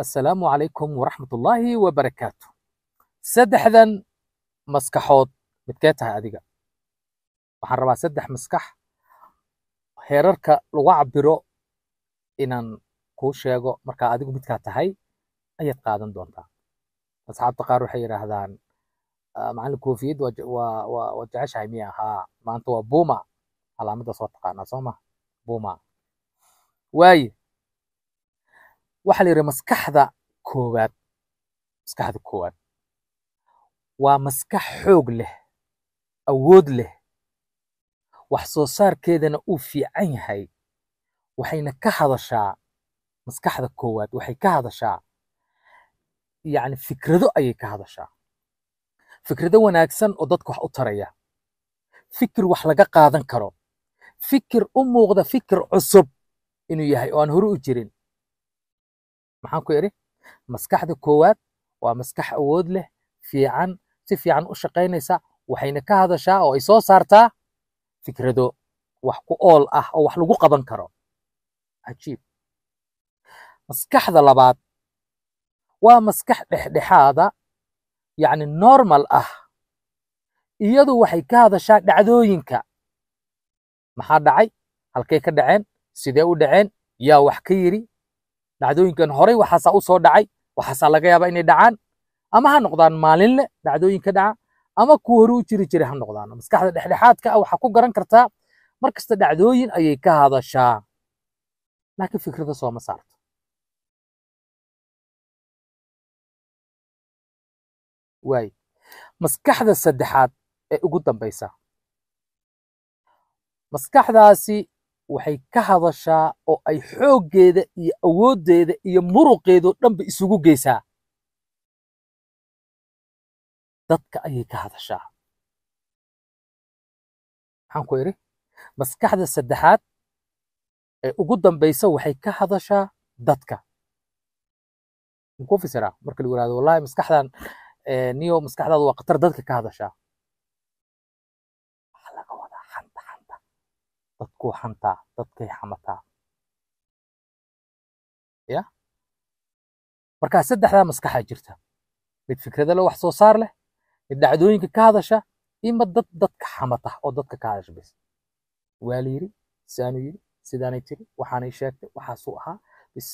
assalaamu calaykum waraxmatullaahi wabarakaatu saddexdan maskaxood midkee tahay adiga waxaan rabaa saddex maskax heerarka lagu cabiro inaan kuu sheego markaa adigu midkaa tahay ayaad qaadan doontaa asxaabta qaar waxay yidhaahdaan ah, macallin koofiyad waa jeceshahay miya haa maanta waa buuma calaamaddaas waa taqaanaa soo ma buma waaye waxaa la yidhi maskaxda koowaad maskaxda koowaad waa maskax xoog leh awood leh wax soo saarkeedana uu fiican yahay waxayna ka hadashaa maskaxda koowaad waxay ka hadashaa yacni fikrado ayay ka hadashaa fikrado wanaagsan oo dadka wax u taraya fikir wax laga qaadan karo fikir u muuqda fikir cusub inuu yahay oo aan hore u jirin maxaan ku idhi maskaxda koowaad waa maskax awood leh fiican si fiican u shaqaynaysa waxayna ka hadashaa oo ay soo saartaa fikrado wax ku ool ah oo wax lagu qaban karo cajiib maskaxda labaad waa maskax dhexdhexaada yacni normal ah iyadu waxay ka hadashaa dhacdooyinka maxaa dhacay halkay ka dhaceen sidee u dhaceen yaa wax ka yidhi dhacdooyinkan horay waxaasaa u soo dhacay waxaasaa laga yaaba inay dhacaan ama ha noqdaan maalinle dhacdooyinka dhaca ama kuwa hore u jiri jiray ha noqdaan maskaxda dhexdhexaadka ah waxaa ku garan kartaa mar kasta dhacdooyin ayay ka hadashaa laakiin fikrada sooma saarto waay maskaxda saddexaad ee ugu dambaysa maskaxdaasi waxay ka hadashaa oo ay xooggeeda iyo awooddeeda iyo muruqeedoo dhanba isugu geysaa dadka ayay ka hadashaa maxaan ku idhi maskaxda saddexaad ee ugu dambaysa waxay ka hadashaa dadka munkuu fasiraa marka lagu yirahdo wallahi maskaxdan eh, niyo maskaxdaadu waa khatar dadka ka hadashaa dadku xantaa dadkay xamataa ya markaa saddexdaa maskaxaa jirta mid fikrada le wax soo saar leh mid dhacdooyinka ka hadasha iyo dad dadka xamata oo dadka ka hadasha bis waa la yiri saanu sidaanay tiri waxaanay sheegtay waxaasuu ahaa bis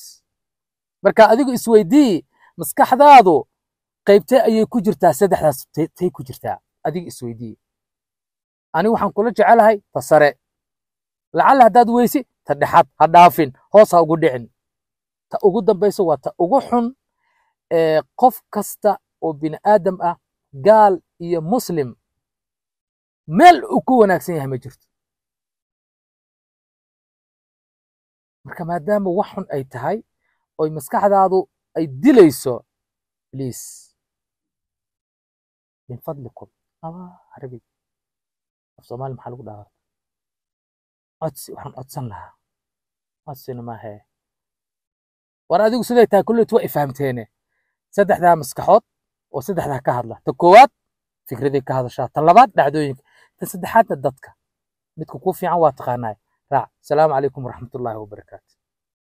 marka adigu isweydii maskaxdaadu qaybtee ayay ku jirtaa saddexdaas tay ku jirtaa adiga isweydii anigu waxaan kula jecelahay ta sare lacala haddaad weysi ta dhexaad ha dhaafin hoos ha ugu dhicin ta ugu dambayso waa ta ugu xun ee qof kasta oo bini aadam ah gaal iyo muslim meel uu ku wanaagsan yahay ma jirto marka maadaama wax xun ay tahay oy maskaxdaadu ay dilayso bliis min fadlikum abaarabi af soomaali maxaa lagu dhaawara codsi waxaan codsan lahaa codsina maahee war adigu siday tahay kullit waa ifahamteene saddexdaa maskaxood oo saddexdaa ka hadla ta koowaad fikradii ka hadashaa ta labaad dhacdooyinka ta saddexaadna dadka midka ku fiican waa taqaanaay raac asalaamu calaykum waraxmatullaahi wabarakaatu